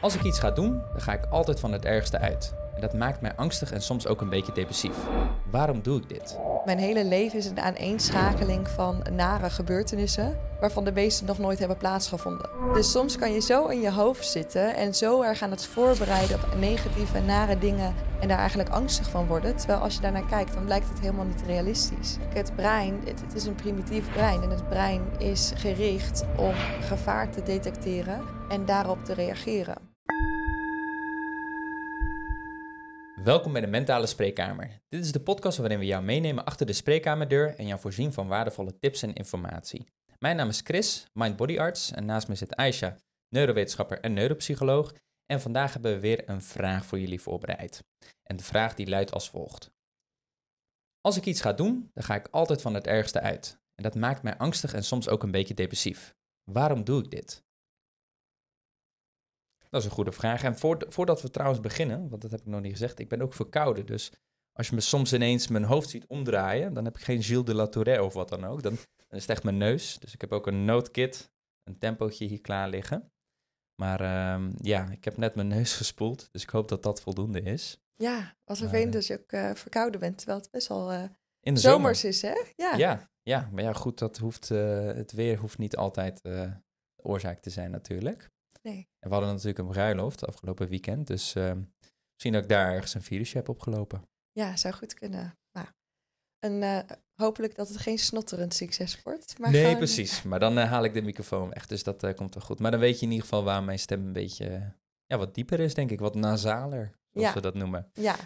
Als ik iets ga doen, dan ga ik altijd van het ergste uit. En dat maakt mij angstig en soms ook een beetje depressief. Waarom doe ik dit? Mijn hele leven is een aaneenschakeling van nare gebeurtenissen, waarvan de meeste nog nooit hebben plaatsgevonden. Dus soms kan je zo in je hoofd zitten en zo erg aan het voorbereiden op negatieve nare dingen en daar eigenlijk angstig van worden. Terwijl als je daarnaar kijkt, dan blijkt het helemaal niet realistisch. Het brein, het, het is een primitief brein en het brein is gericht om gevaar te detecteren en daarop te reageren. Welkom bij de Mentale Spreekkamer. Dit is de podcast waarin we jou meenemen achter de spreekkamerdeur en jou voorzien van waardevolle tips en informatie. Mijn naam is Chris, Mind Body Arts, en naast me zit Aisha, neurowetenschapper en neuropsycholoog. En vandaag hebben we weer een vraag voor jullie voorbereid. En de vraag die luidt als volgt. Als ik iets ga doen, dan ga ik altijd van het ergste uit. En dat maakt mij angstig en soms ook een beetje depressief. Waarom doe ik dit? Dat is een goede vraag. En voordat we trouwens beginnen, want dat heb ik nog niet gezegd, ik ben ook verkouden. Dus als je me soms ineens mijn hoofd ziet omdraaien, dan heb ik geen Gilles de la of wat dan ook. Dan, dan is het echt mijn neus. Dus ik heb ook een noodkit, een tempootje hier klaar liggen. Maar ehm, ja, ik heb net mijn neus gespoeld, dus ik hoop dat dat voldoende is. Ja, als er dat je eh, ook eh, verkouden bent, terwijl het best wel eh, in de zomers zomer. is, hè? Ja. ja, ja maar ja, goed, dat hoeft, het weer hoeft niet altijd de oorzaak te zijn natuurlijk. En we hadden natuurlijk een bruiloft afgelopen weekend. Dus uh, misschien dat ik daar ergens een virusje heb opgelopen. Ja, zou goed kunnen. Nou, en, eh, hopelijk dat het geen snotterend succes wordt. Maar nee, precies. Eh, maar dan eh, haal ik de microfoon echt. Dus dat komt wel goed. Maar dan weet je in ieder geval waar mijn stem een beetje ja, wat dieper is, denk ik. Wat nasaler, zoals we dat noemen. Ja,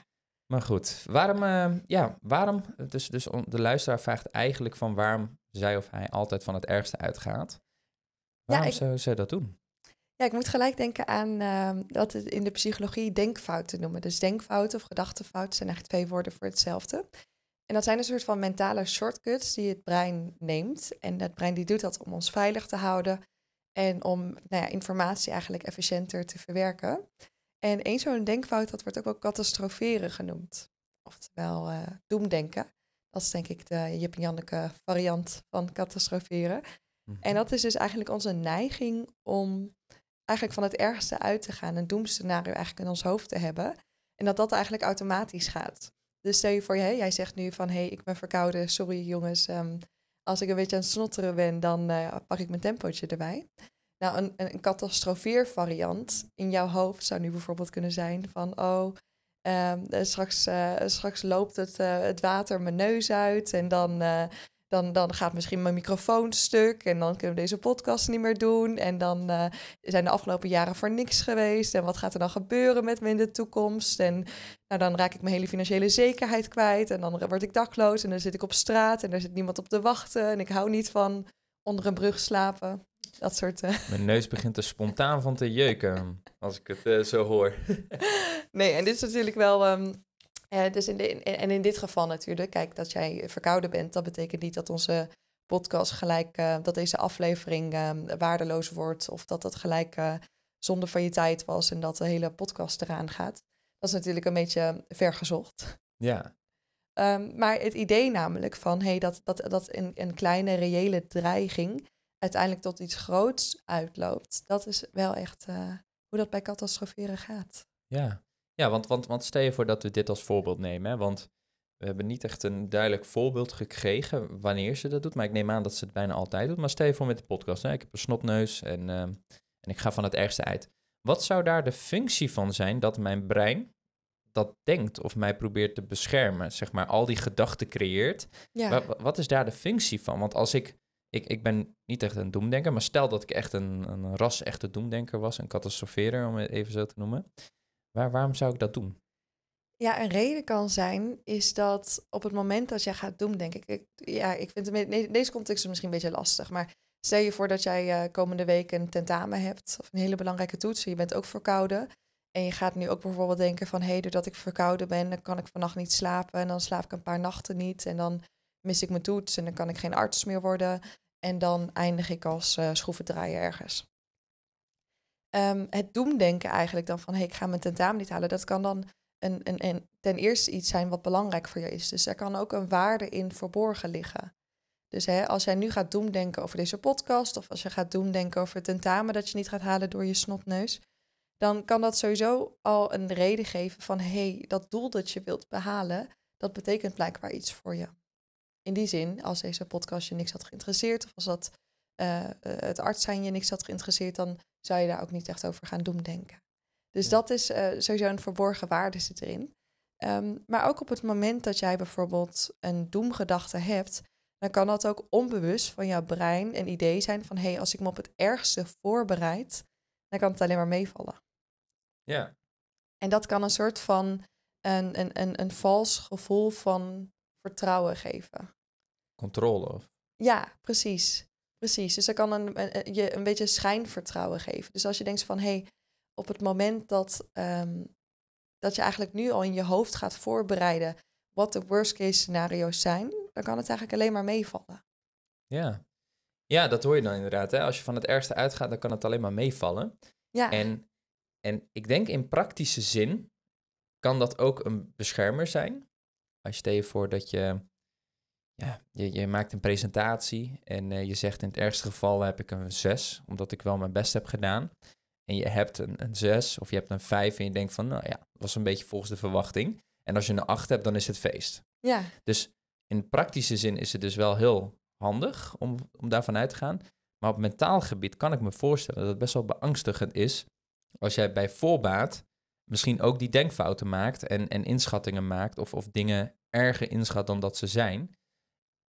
maar goed, waarom, ja, waarom, dus, dus de luisteraar vraagt eigenlijk van waarom zij of hij altijd van het ergste uitgaat. Waarom ja, zou zij dat doen? Ja, ik moet gelijk denken aan ehm, dat wat we in de psychologie denkfouten noemen. Dus denkfouten of gedachtenfouten zijn eigenlijk twee woorden voor hetzelfde. En dat zijn een soort van mentale shortcuts die het brein neemt. En dat brein die doet dat om ons veilig te houden en om nou ja, informatie eigenlijk efficiënter te verwerken. En één zo'n denkfout, dat wordt ook wel catastroferen genoemd. Oftewel eh, doemdenken. Dat is denk ik de Jip Janneke variant van catastroferen. Mhm. En dat is dus eigenlijk onze neiging om eigenlijk van het ergste uit te gaan, een doemscenario eigenlijk in ons hoofd te hebben. En dat dat eigenlijk automatisch gaat. Dus stel je voor, jij zegt nu van hé, hey, ik ben verkouden, sorry jongens, ehm, als ik een beetje aan het snotteren ben, dan eh, pak ik mijn tempootje erbij. Nou, een, een catastrofeer variant in jouw hoofd zou nu bijvoorbeeld kunnen zijn van oh, ehm, eh, straks, eh, straks loopt het, het water mijn neus uit en dan dan, dan gaat misschien mijn microfoon stuk en dan kunnen we deze podcast niet meer doen. En dan eh, zijn de afgelopen jaren voor niks geweest. En wat gaat er dan gebeuren met me in de toekomst? En nou, dan raak ik mijn hele financiële zekerheid kwijt. En dan word ik dakloos en dan zit ik op straat en daar zit niemand op te wachten. En ik hou niet van onder een brug slapen. Dat soort. Eh. Mijn neus begint er spontaan van te jeuken als ik het eh, zo hoor. nee, en dit is natuurlijk wel. Ehm, eh, dus in de, en in dit geval natuurlijk, kijk, dat jij verkouden bent, dat betekent niet dat onze podcast gelijk, uh, dat deze aflevering uh, waardeloos wordt of dat dat gelijk eh, zonder van je tijd was en dat de hele podcast eraan gaat. Dat is natuurlijk een beetje vergezocht. Ja. Ehm, maar het idee namelijk van hey, dat, dat, dat een, een kleine reële dreiging uiteindelijk tot iets groots uitloopt, dat is wel echt hoe dat bij catastroferen gaat. Ja, ja, want, want, want stel je voor dat we dit als voorbeeld nemen. Hè? Want we hebben niet echt een duidelijk voorbeeld gekregen wanneer ze dat doet. Maar ik neem aan dat ze het bijna altijd doet. Maar stel je voor met de podcast. Hè? Ik heb een snopneus en, ehm, en ik ga van het ergste uit. Wat zou daar de functie van zijn dat mijn brein dat denkt of mij probeert te beschermen? Zeg maar, al die gedachten creëert. Wat, wat is daar de functie van? Want als ik ik, ik ben niet echt een doemdenker, maar stel dat ik echt een, een ras-echte doemdenker was, een catastrofeerder om het even zo te noemen waarom zou ik dat doen? Ja, een reden kan zijn is dat op het moment dat jij gaat doen, denk ik, ik ja, ik vind het in deze context is misschien een beetje lastig, maar stel je voor dat jij eh, komende week een tentamen hebt of een hele belangrijke toets je bent ook verkouden. En je gaat nu ook bijvoorbeeld denken van, hé, hey, doordat ik verkouden ben, dan kan ik vannacht niet slapen en dan slaap ik een paar nachten niet en dan mis ik mijn toets en dan kan ik geen arts meer worden en dan eindig ik als uh, schroevendraaier ergens. Ehm, het doemdenken eigenlijk dan van hey, ik ga mijn tentamen niet halen, dat kan dan een, een, een, ten eerste iets zijn wat belangrijk voor je is. Dus daar kan ook een waarde in verborgen liggen. Dus hè, als jij nu gaat doemdenken over deze podcast, of als je gaat doemdenken over het tentamen dat je niet gaat halen door je snotneus, dan kan dat sowieso al een reden geven van hé, hey, dat doel dat je wilt behalen, dat betekent blijkbaar iets voor je. In die zin, als deze podcast je niks had geïnteresseerd, of als dat eh, eh, het arts zijn je niks had geïnteresseerd, dan zou je daar ook niet echt over gaan doemdenken. Dus dat is eh, sowieso een verborgen waarde zit erin. Ehm, maar ook op het moment dat jij bijvoorbeeld een doemgedachte hebt, dan kan dat ook onbewust van jouw brein een idee zijn van hé, hey, als ik me op het ergste voorbereid, dan kan het alleen maar meevallen. Ja. En dat kan een soort van een, een, een, een vals gevoel van vertrouwen geven. Controle of? Ja, precies. Precies, dus dat kan je een beetje schijnvertrouwen geven. Dus als je denkt van hé, hey, op het moment dat, ehm, dat je eigenlijk nu al in je hoofd gaat voorbereiden wat de worst case scenario's zijn, dan kan het eigenlijk alleen maar meevallen. Ja, ja dat hoor je dan inderdaad. Hè? Als je van het ergste uitgaat, dan kan het alleen maar meevallen. Ja. En, en ik denk in praktische zin kan dat ook een beschermer zijn. Als je stel voor dat je ja, je, je, maakt een presentatie en eh, je zegt in het ergste geval heb ik een 6, omdat ik wel mijn best heb gedaan. En je hebt een, een 6 of je hebt een 5 en je denkt van, nou ja, was een beetje volgens de verwachting. En als je een 8 hebt, dan is het feest. Ja. Dus in praktische zin is het dus wel heel handig om, om daarvan uit te gaan. Maar op mentaal gebied kan ik me voorstellen dat het best wel beangstigend is als jij bij voorbaat misschien ook die denkfouten maakt en, en inschattingen maakt of, of dingen erger inschat dan dat ze zijn.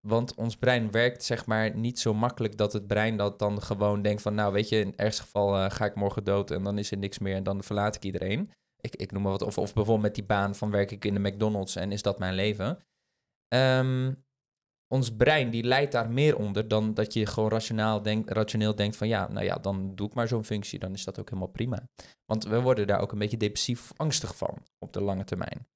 Want ons brein werkt zeg maar niet zo makkelijk dat het brein dat dan gewoon denkt van... nou weet je, in het ergste geval eh, ga ik morgen dood en dan is er niks meer en dan verlaat ik iedereen. Ik, ik noem maar wat. Of, of bijvoorbeeld met die baan van werk ik in de McDonald's en is dat mijn leven. Ehm, ons brein die leidt daar meer onder dan dat je gewoon rationaal denkt, rationeel denkt van ja, nou ja, dan doe ik maar zo'n functie, dan is dat ook helemaal prima. Want we worden daar ook een beetje depressief angstig van op de lange termijn.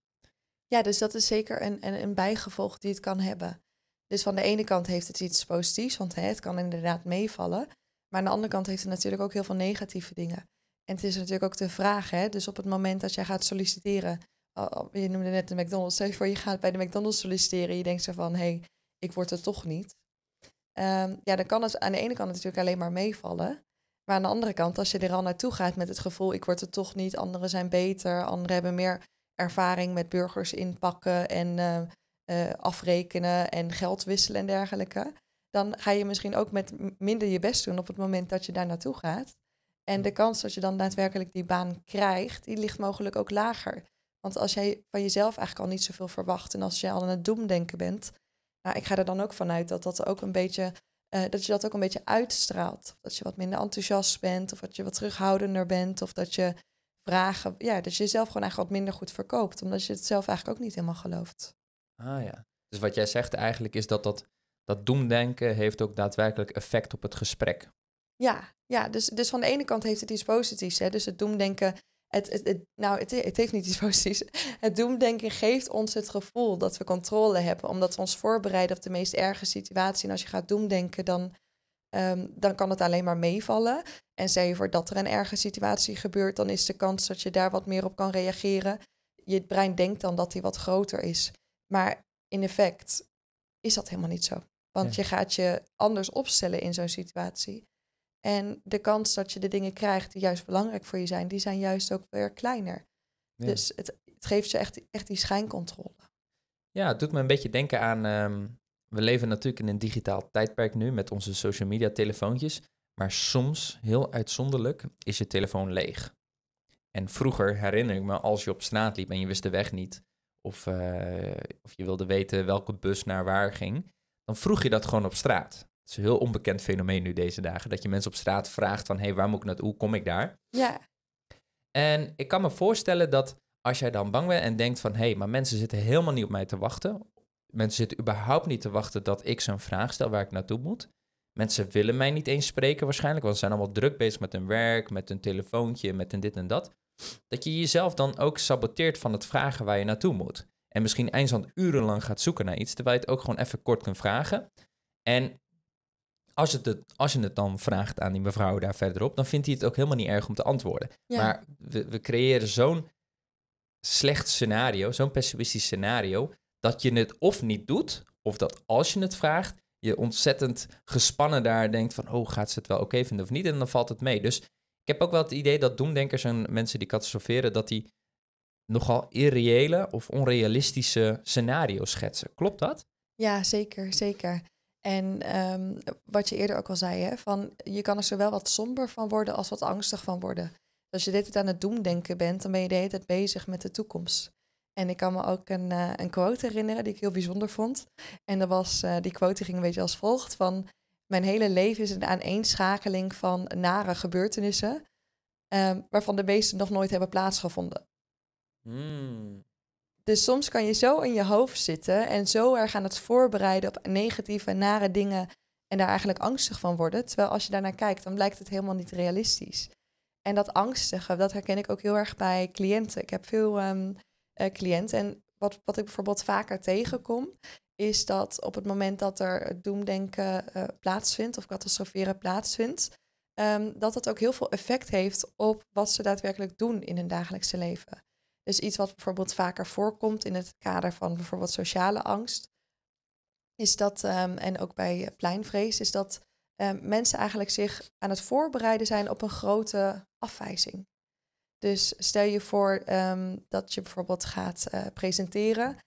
Ja, dus dat is zeker een, een, een bijgevolg die het kan hebben. Dus van de ene kant heeft het iets positiefs, want hè, het kan inderdaad meevallen. Maar aan de andere kant heeft het natuurlijk ook heel veel negatieve dingen. En het is natuurlijk ook de vraag, hè, dus op het moment dat jij gaat solliciteren, je noemde net de McDonald's, stel je voor je gaat bij de McDonald's solliciteren, je denkt zo van, hé, hey, ik word er toch niet. Ehm, ja, dan kan het aan de ene kant natuurlijk alleen maar meevallen. Maar aan de andere kant, als je er al naartoe gaat met het gevoel, ik word er toch niet, anderen zijn beter, anderen hebben meer ervaring met burgers inpakken en ehm, eh, afrekenen en geld wisselen en dergelijke. Dan ga je misschien ook met minder je best doen op het moment dat je daar naartoe gaat. En de kans dat je dan daadwerkelijk die baan krijgt, die ligt mogelijk ook lager. Want als jij van jezelf eigenlijk al niet zoveel verwacht en als je al aan het doemdenken bent, nou, ik ga er dan ook vanuit dat dat ook een beetje eh, dat je dat ook een beetje uitstraalt. Dat je wat minder enthousiast bent, of dat je wat terughoudender bent, of dat je vragen, ja, dat je jezelf gewoon eigenlijk wat minder goed verkoopt, omdat je het zelf eigenlijk ook niet helemaal gelooft. Ah ja. Dus wat jij zegt eigenlijk is dat dat, dat doemdenken heeft ook daadwerkelijk effect op het gesprek. Ja, ja dus, dus van de ene kant heeft het iets positiefs. Hè? Dus het doemdenken, het, het, het nou het, het, heeft niet iets positiefs. Het doemdenken geeft ons het gevoel dat we controle hebben, omdat we ons voorbereiden op de meest erge situatie. En als je gaat doemdenken, dan, ehm, dan kan het alleen maar meevallen. En zeker je voor dat er een erge situatie gebeurt, dan is de kans dat je daar wat meer op kan reageren. Je brein denkt dan dat die wat groter is. Maar in effect is dat helemaal niet zo. Want je gaat je anders opstellen in zo'n situatie. En de kans dat je de dingen krijgt die juist belangrijk voor je zijn, die zijn juist ook weer kleiner. Dus het, het, geeft je echt, echt die schijncontrole. Ja, het doet me een beetje denken aan. Ehm, we leven natuurlijk in een digitaal tijdperk nu met onze social media telefoontjes. Maar soms, heel uitzonderlijk, is je telefoon leeg. En vroeger herinner ik me, als je op straat liep en je wist de weg niet, of, eh, of je wilde weten welke bus naar waar ging, dan vroeg je dat gewoon op straat. Het is een heel onbekend fenomeen nu deze dagen, dat je mensen op straat vraagt van hé, hey, waar moet ik naartoe, hoe kom ik daar? Ja. En ik kan me voorstellen dat als jij dan bang bent en denkt van hé, hey, maar mensen zitten helemaal niet op mij te wachten, mensen zitten überhaupt niet te wachten dat ik zo'n vraag stel waar ik naartoe moet. Mensen willen mij niet eens spreken waarschijnlijk, want ze zijn allemaal druk bezig met hun werk, met hun telefoontje, met hun dit en dat dat je jezelf dan ook saboteert van het vragen waar je naartoe moet. En misschien aan urenlang gaat zoeken naar iets, terwijl je het ook gewoon even kort kunt vragen. En als, het het, als je het dan vraagt aan die mevrouw daar verderop, dan vindt hij het ook helemaal niet erg om te antwoorden. Maar we, we creëren zo'n slecht scenario, zo'n pessimistisch scenario, dat je het of niet doet, of dat als je het vraagt, je ontzettend gespannen daar denkt van, oh, gaat ze het wel oké vinden of niet? En dan valt het mee. Dus ik heb ook wel het idee dat doemdenkers en mensen die catastroferen, dat die nogal irreële of onrealistische scenario's schetsen. Klopt dat? Ja, zeker, zeker. En ehm, wat je eerder ook al zei, hè, van, je kan er zowel wat somber van worden als wat angstig van worden. Dus als je dit aan het doemdenken bent, dan ben je de hele tijd bezig met de toekomst. En ik kan me ook een, eh, een quote herinneren die ik heel bijzonder vond. En dat was, eh, die quote ging een beetje als volgt van... Mijn hele leven is een aaneenschakeling van nare gebeurtenissen, ehm, waarvan de meeste nog nooit hebben plaatsgevonden. Mm. Dus soms kan je zo in je hoofd zitten en zo erg aan het voorbereiden op negatieve, nare dingen en daar eigenlijk angstig van worden. Terwijl als je daarnaar kijkt, dan blijkt het helemaal niet realistisch. En dat angstige, dat herken ik ook heel erg bij cliënten. Ik heb veel ehm, eh, cliënten en wat, wat ik bijvoorbeeld vaker tegenkom, is dat op het moment dat er doemdenken eh, plaatsvindt of catastroferen plaatsvindt, ehm, dat dat ook heel veel effect heeft op wat ze daadwerkelijk doen in hun dagelijkse leven. Dus iets wat bijvoorbeeld vaker voorkomt in het kader van bijvoorbeeld sociale angst, is dat, ehm, en ook bij pleinvrees, is dat ehm, mensen eigenlijk zich aan het voorbereiden zijn op een grote afwijzing. Dus stel je voor dat je bijvoorbeeld gaat eh, presenteren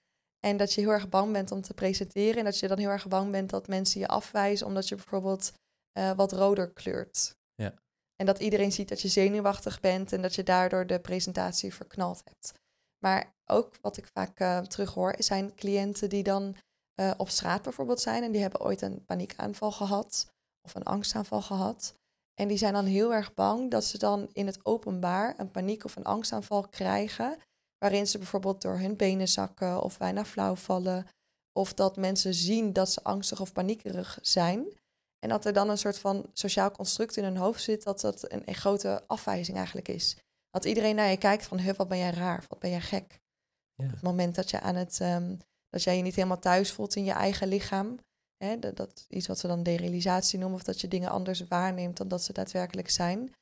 en dat je heel erg bang bent om te presenteren. En dat je dan heel erg bang bent dat mensen je afwijzen omdat je bijvoorbeeld eh, wat roder kleurt. Ja. En dat iedereen ziet dat je zenuwachtig bent en dat je daardoor de presentatie verknald hebt. Maar ook wat ik vaak uh, eh, terughoor, zijn cliënten die dan eh, op straat bijvoorbeeld zijn en die hebben ooit een paniekaanval gehad of een angstaanval gehad. En die zijn dan heel erg bang dat ze dan in het openbaar een paniek of een angstaanval krijgen waarin ze bijvoorbeeld door hun benen zakken of bijna flauw vallen. Of dat mensen zien dat ze angstig of paniekerig zijn. En dat er dan een soort van sociaal construct in hun hoofd zit dat dat een, een grote afwijzing eigenlijk is. Dat iedereen naar je kijkt van, wat ben jij raar, wat ben jij gek. Op het moment dat, je aan het, ehm, dat jij je niet helemaal thuis voelt in je eigen lichaam. Hè, dat, dat, iets wat ze dan derealisatie noemen, of dat je dingen anders waarneemt dan dat ze daadwerkelijk zijn.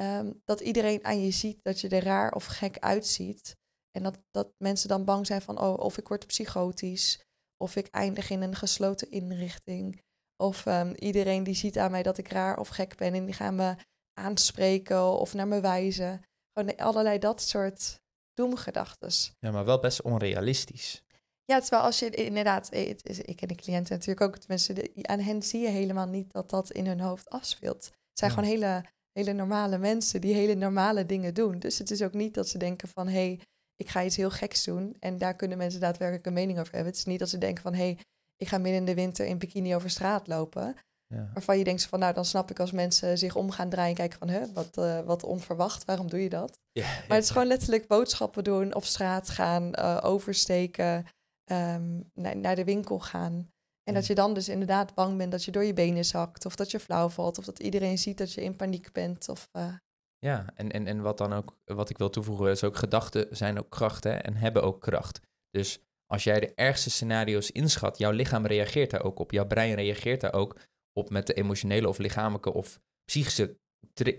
Ehm, dat iedereen aan je ziet dat je er raar of gek uitziet. En dat, dat mensen dan bang zijn van, oh, of ik word psychotisch, of ik eindig in een gesloten inrichting. Of ehm, iedereen die ziet aan mij dat ik raar of gek ben en die gaan me aanspreken of naar me wijzen. Gewoon allerlei dat soort doemgedachten. Ja, maar wel best onrealistisch. Ja, terwijl als je inderdaad, eh, ik en de cliënten natuurlijk ook, mensen aan hen zie je helemaal niet dat dat in hun hoofd afspeelt. Het zijn gewoon hele hele normale mensen die hele normale dingen doen. Dus het is ook niet dat ze denken van hé, hey, ik ga iets heel geks doen. En daar kunnen mensen daadwerkelijk een mening over hebben. Het is niet dat ze denken van hé, hey, ik ga midden in de winter in bikini over straat lopen. Ja. Waarvan je denkt van nou, dan snap ik als mensen zich om gaan draaien en kijken van hè, wat, uh, wat onverwacht, waarom doe je dat? Ja, Maar het is gewoon letterlijk boodschappen doen, op straat gaan, eh, oversteken, ehm, naar de winkel gaan. En dat je dan dus inderdaad bang bent dat je door je benen zakt, of dat je flauw valt, of dat iedereen ziet dat je in paniek bent. Of, eh, Ja, en, en, en wat dan ook, wat ik wil toevoegen, is ook gedachten zijn ook krachten en hebben ook kracht. Dus als jij de ergste scenario's inschat, jouw lichaam reageert daar ook op. Jouw brein reageert daar ook op met de emotionele of lichamelijke of psychische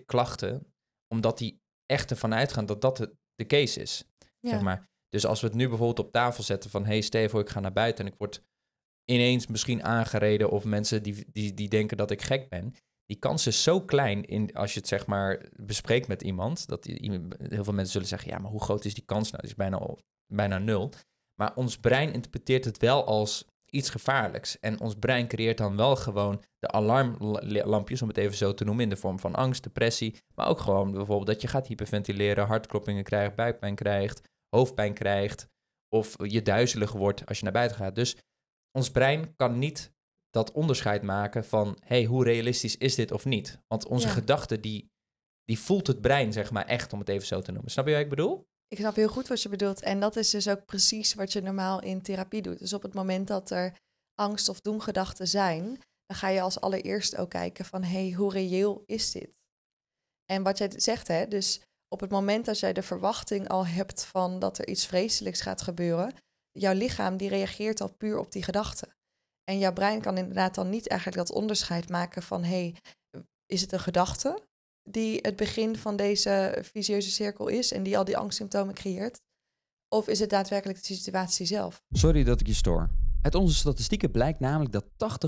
klachten, omdat die echt ervan uitgaan dat dat de, de case is. Zeg maar. Dus als we het nu bijvoorbeeld op tafel zetten van, hey Stevo, ik ga naar buiten en ik word ineens misschien aangereden of mensen die, die, die denken dat ik gek ben. Die kans is zo klein in, als je het zeg maar bespreekt met iemand. Dat heel veel mensen zullen zeggen: ja, maar hoe groot is die kans nou? Het is bijna, bijna nul. Maar ons brein interpreteert het wel als iets gevaarlijks. En ons brein creëert dan wel gewoon de alarmlampjes, om het even zo te noemen, in de vorm van angst, depressie. Maar ook gewoon bijvoorbeeld dat je gaat hyperventileren, hartkloppingen krijgt, buikpijn krijgt, hoofdpijn krijgt. Of je duizelig wordt als je naar buiten gaat. Dus ons brein kan niet dat onderscheid maken van hey, hoe realistisch is dit of niet? Want onze ja. gedachte die, die voelt het brein, zeg maar, echt, om het even zo te noemen. Snap je wat ik bedoel? Ik snap heel goed wat je bedoelt. En dat is dus ook precies wat je normaal in therapie doet. Dus op het moment dat er angst of doemgedachten zijn, dan ga je als allereerst ook kijken van hey, hoe reëel is dit? En wat jij zegt, hè, dus op het moment dat jij de verwachting al hebt van dat er iets vreselijks gaat gebeuren, jouw lichaam die reageert al puur op die gedachten. En jouw brein kan inderdaad dan niet eigenlijk dat onderscheid maken van hé, hey, is het een gedachte die het begin van deze visieuze cirkel is en die al die angstsymptomen creëert? Of is het daadwerkelijk de situatie zelf? Sorry dat ik je stoor. Uit onze statistieken blijkt namelijk dat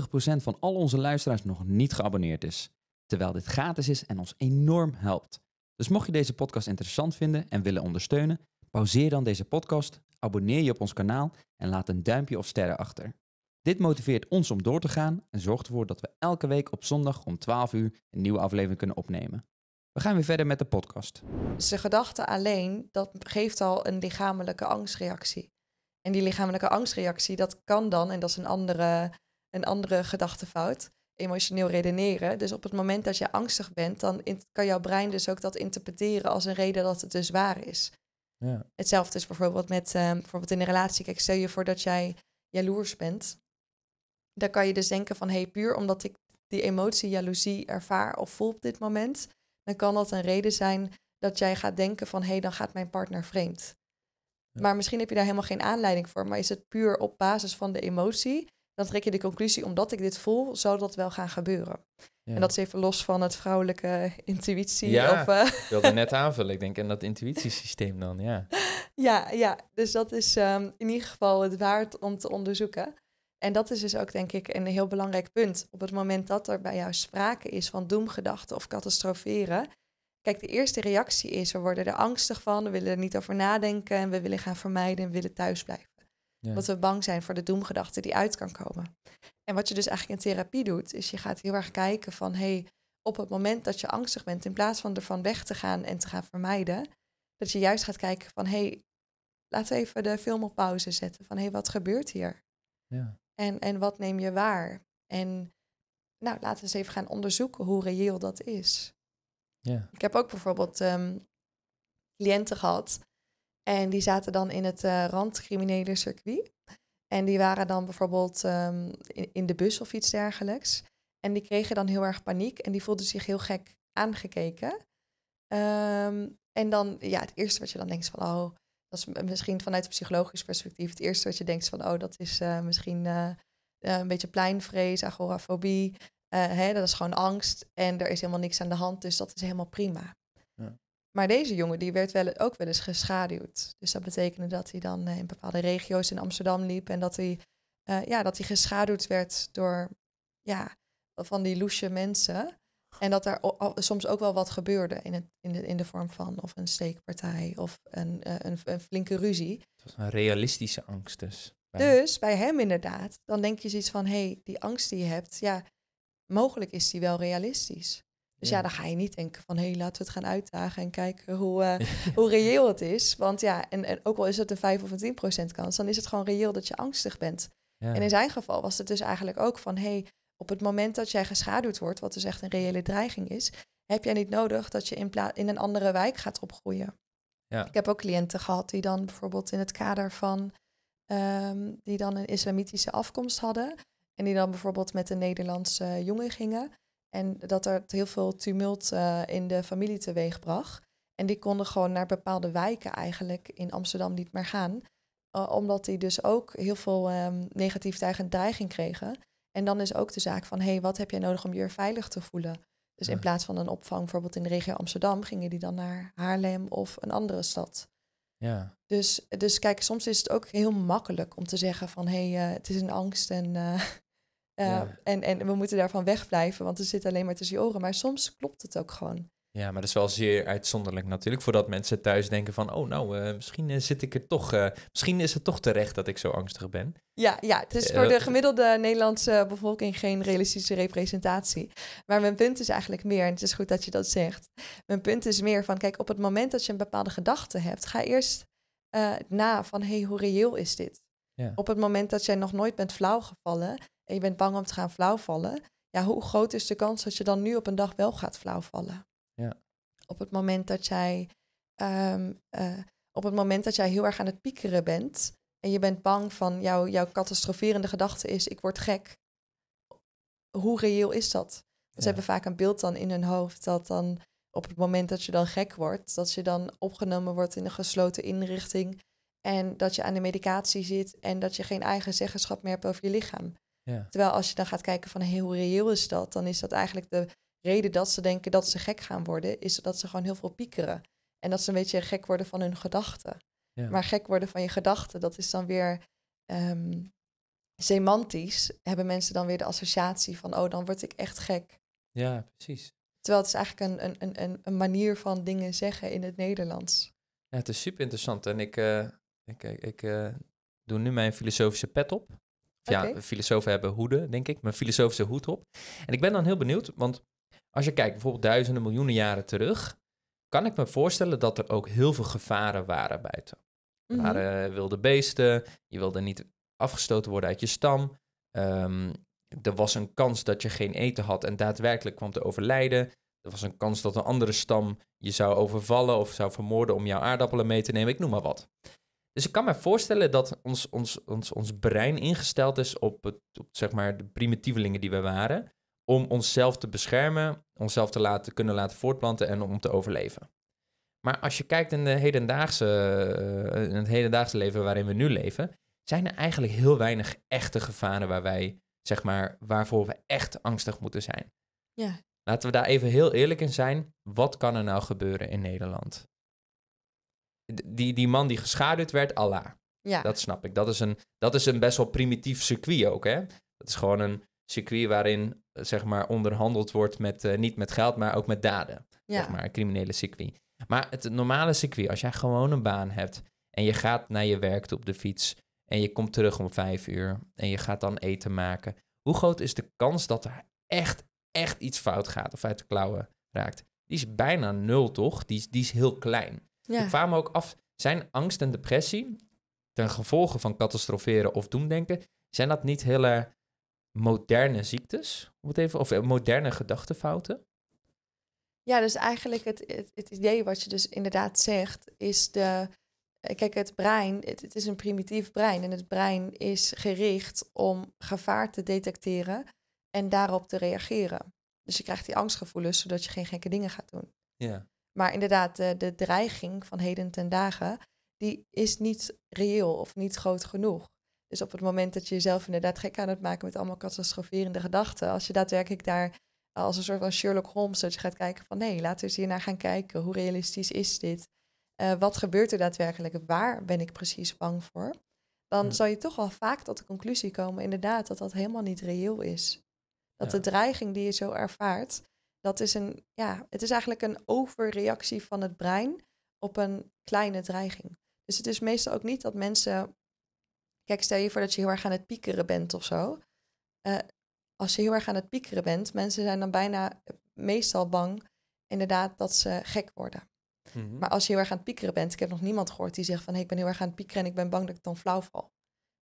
80% van al onze luisteraars nog niet geabonneerd is. Terwijl dit gratis is en ons enorm helpt. Dus mocht je deze podcast interessant vinden en willen ondersteunen, Pauzeer dan deze podcast, abonneer je op ons kanaal en laat een duimpje of sterren achter. Dit motiveert ons om door te gaan en zorgt ervoor dat we elke week op zondag om 12 uur een nieuwe aflevering kunnen opnemen. We gaan weer verder met de podcast. Zijn gedachten alleen, dat geeft al een lichamelijke angstreactie. En die lichamelijke angstreactie, dat kan dan, en dat is een andere, een andere gedachtefout, emotioneel redeneren. Dus op het moment dat je angstig bent, dan kan jouw brein dus ook dat interpreteren als een reden dat het dus waar is. Ja. Hetzelfde is bijvoorbeeld met eh, bijvoorbeeld in een relatie. Kijk, stel je voor dat jij jaloers bent. Dan kan je dus denken van, hey, puur omdat ik die emotie jaloezie ervaar of voel op dit moment, dan kan dat een reden zijn dat jij gaat denken van, hé, hey, dan gaat mijn partner vreemd. Maar misschien heb je daar helemaal geen aanleiding voor, maar is het puur op basis van de emotie dan trek je de conclusie, omdat ik dit voel, zou dat wel gaan gebeuren. En dat is even los van het vrouwelijke intuïtie. Ja, of, eh, ik wilde net aanvullen. Ik denk en dat intuïtiesysteem dan, ja. ja, ja, dus dat is ehm, in ieder geval het waard om te onderzoeken. En dat is dus ook denk ik een heel belangrijk punt. Op het moment dat er bij jou sprake is van doemgedachten of catastroferen. Kijk, de eerste reactie is, we worden er angstig van, we willen er niet over nadenken en we willen gaan vermijden en willen thuis blijven dat we bang zijn voor de doemgedachte die uit kan komen. En wat je dus eigenlijk in therapie doet, is je gaat heel erg kijken van hey, op het moment dat je angstig bent, in plaats van ervan weg te gaan en te gaan vermijden, dat je juist gaat kijken van hey, laten we even de film op pauze zetten. Van hey, wat gebeurt hier? Ja. En, en wat neem je waar? En nou, laten we eens even gaan onderzoeken hoe reëel dat is. Ja. Ik heb ook bijvoorbeeld ehm, cliënten gehad en die zaten dan in het eh, randcriminele circuit. En die waren dan bijvoorbeeld ehm, in, de bus of iets dergelijks. En die kregen dan heel erg paniek en die voelden zich heel gek aangekeken. Ehm, en dan, ja, het eerste wat je dan denkt van, oh, dat is misschien vanuit een psychologisch perspectief. Het eerste wat je denkt van, oh, dat is eh, misschien eh, een beetje pleinvrees, agorafobie. hè, dat is gewoon angst en er is helemaal niks aan de hand, dus dat is helemaal prima. Maar deze jongen die werd wel, ook wel eens geschaduwd. Dus dat betekende dat hij dan eh, in bepaalde regio's in Amsterdam liep en dat hij, eh, ja, dat hij geschaduwd werd door ja, van die loesje mensen. En dat daar soms ook wel wat gebeurde in, het, in, de, in de vorm van of een steekpartij of een, eh, een, een, flinke ruzie. Het was een realistische angst dus. Bij dus bij hem inderdaad, dan denk je zoiets van, hé, hey, die angst die je hebt, ja, mogelijk is die wel realistisch. Dus ja. dan ga je niet denken van hé, hey, laten we het gaan uitdagen en kijken hoe, eh, hoe reëel het is. Want ja, en, en ook al is het een 5 of een 10 kans, dan is het gewoon reëel dat je angstig bent. En in zijn geval was het dus eigenlijk ook van hé, hey, op het moment dat jij geschaduwd wordt, wat dus echt een reële dreiging is, heb jij niet nodig dat je in, in een andere wijk gaat opgroeien. Ja. Ik heb ook cliënten gehad die dan bijvoorbeeld in het kader van ehm, die dan een islamitische afkomst hadden. En die dan bijvoorbeeld met een Nederlandse jongen gingen. En dat er heel veel tumult eh, in de familie teweeg bracht. En die konden gewoon naar bepaalde wijken eigenlijk in Amsterdam niet meer gaan. Eh, omdat die dus ook heel veel um, negativiteit en dreiging kregen. En dan is ook de zaak van, hé, hey, wat heb jij nodig om je veilig te voelen? Dus in plaats van een opvang bijvoorbeeld in de regio Amsterdam, gingen die dan naar Haarlem of een andere stad. Ja. Dus, dus kijk, soms is het ook heel makkelijk om te zeggen van, hé, hey, eh, het is een angst en eh, ja. en, en we moeten daarvan wegblijven, want er zit alleen maar tussen je oren. Maar soms klopt het ook gewoon. Ja, maar dat is wel zeer uitzonderlijk natuurlijk. Voordat mensen thuis denken van, oh nou, eh, misschien eh, zit ik er toch, misschien is het toch terecht dat ik zo angstig ben. Ja, ja het is voor de gemiddelde Nederlandse bevolking geen realistische representatie. Maar mijn punt is eigenlijk meer, en het is goed dat je dat zegt. Mijn punt is meer van, kijk, op het moment dat je een bepaalde gedachte hebt, ga eerst na van, hey, hoe reëel is dit? Ja. Op het moment dat jij nog nooit bent flauwgevallen, en je bent bang om te gaan flauwvallen, ja, hoe groot is de kans dat je dan nu op een dag wel gaat flauwvallen? Ja. Op het moment dat jij, ehm, eh, op het moment dat jij heel erg aan het piekeren bent en je bent bang van jouw, jouw gedachte is, ik word gek. Hoe reëel is dat? Ze hebben vaak een beeld dan in hun hoofd dat dan op het moment dat je dan gek wordt, dat je dan opgenomen wordt in een gesloten inrichting en dat je aan de medicatie zit en dat je geen eigen zeggenschap meer hebt over je lichaam. Ja. Terwijl als je dan gaat kijken van hey, hoe reëel is dat, dan is dat eigenlijk de reden dat ze denken dat ze gek gaan worden, is dat ze gewoon heel veel piekeren. En dat ze een beetje gek worden van hun gedachten. Maar gek worden van je gedachten, dat is dan weer ehm, semantisch. Hebben mensen dan weer de associatie van, oh, dan word ik echt gek. Ja, precies. Terwijl het is eigenlijk een, een, een, een manier van dingen zeggen in het Nederlands. Ja, het is super interessant. En ik, eh, ik, eh, ik, eh, doe nu mijn filosofische pet op. Ja, filosofen hebben hoeden, denk ik. Mijn filosofische hoed op. En ik ben dan heel benieuwd, want als je kijkt bijvoorbeeld duizenden miljoenen jaren terug, kan ik me voorstellen dat er ook heel veel gevaren waren buiten. Er mhm. waren wilde beesten, je wilde niet afgestoten worden uit je stam. Ehm, er was een kans dat je geen eten had en daadwerkelijk kwam te overlijden. Er was een kans dat een andere stam je zou overvallen of zou vermoorden om jouw aardappelen mee te nemen, ik noem maar wat. Dus ik kan me voorstellen dat ons, ons, ons, ons brein ingesteld is op, het, op zeg maar de primitievelingen die we waren. Om onszelf te beschermen, onszelf te laten, kunnen laten voortplanten en om te overleven. Maar als je kijkt in, de hedendaagse, eh, in het hedendaagse leven waarin we nu leven, zijn er eigenlijk heel weinig echte gevaren waar wij, zeg maar, waarvoor we echt angstig moeten zijn. Ja. Laten we daar even heel eerlijk in zijn. Wat kan er nou gebeuren in Nederland? die, die man die geschaduwd werd, Allah. Ja. Dat snap ik. Dat is, een, dat is een best wel primitief circuit ook. Hè? Dat is gewoon een circuit waarin eh, zeg maar, onderhandeld wordt met, eh, niet met geld, maar ook met daden. Zeg maar, een criminele circuit. Maar het normale circuit, als jij gewoon een baan hebt en je gaat naar je werk op de fiets en je komt terug om vijf uur en je gaat dan eten maken. Hoe groot is de kans dat er echt, echt iets fout gaat of uit de klauwen raakt? Die is bijna nul, toch? Die is, die is heel klein. Ja. Ik vraag me ook af, zijn angst en depressie ten gevolge van catastroferen of doemdenken, zijn dat niet hele moderne ziektes? Om het even, of eh, moderne gedachtefouten? Ja, dus eigenlijk het, het, idee wat je dus inderdaad zegt, is de. Eh, kijk, het brein, het, het, is een primitief brein. En het brein is gericht om gevaar te detecteren en daarop te reageren. Dus je krijgt die angstgevoelens, zodat je geen gekke dingen gaat doen. Ja. Maar inderdaad, de, de dreiging van heden ten dagen, die is niet reëel of niet groot genoeg. Dus op het moment dat je jezelf inderdaad gek aan het maken met allemaal catastroferende gedachten, als je daadwerkelijk daar als een soort van Sherlock Holmes, dat je gaat kijken van nee, laten we eens hier naar gaan kijken. Hoe realistisch is dit? Eh, wat gebeurt er daadwerkelijk? Waar ben ik precies bang voor? Dan zal je toch wel vaak tot de conclusie komen, inderdaad, dat dat helemaal niet reëel is. Dat de dreiging die je zo ervaart, dat is een, ja, het is eigenlijk een overreactie van het brein op een kleine dreiging. Dus het is meestal ook niet dat mensen. Kijk, stel je voor dat je heel erg aan het piekeren bent of zo. Eh, als je heel erg aan het piekeren bent, mensen zijn dan bijna eh, meestal bang, inderdaad, dat ze gek worden. Mhm. Maar als je heel erg aan het piekeren bent, ik heb nog niemand gehoord die zegt van ik ben heel erg aan het piekeren en ik ben bang dat ik dan flauw val.